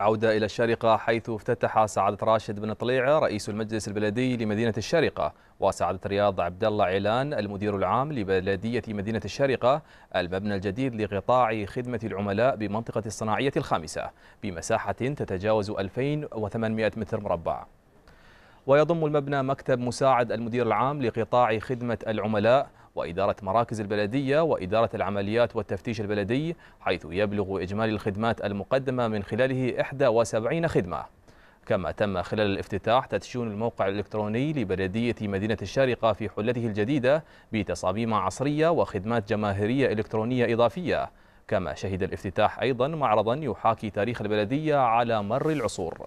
عودة إلى الشارقة حيث افتتح سعادة راشد بن طليعة رئيس المجلس البلدي لمدينة الشارقة وسعادة رياض عبد الله علان المدير العام لبلدية مدينة الشارقة المبنى الجديد لقطاع خدمة العملاء بمنطقة الصناعية الخامسة بمساحة تتجاوز 2800 متر مربع ويضم المبنى مكتب مساعد المدير العام لقطاع خدمة العملاء وإدارة مراكز البلدية وإدارة العمليات والتفتيش البلدي حيث يبلغ إجمالي الخدمات المقدمة من خلاله 71 خدمة كما تم خلال الافتتاح تدشين الموقع الإلكتروني لبلدية مدينة الشارقة في حلته الجديدة بتصاميم عصرية وخدمات جماهيرية إلكترونية إضافية كما شهد الافتتاح أيضا معرضا يحاكي تاريخ البلدية على مر العصور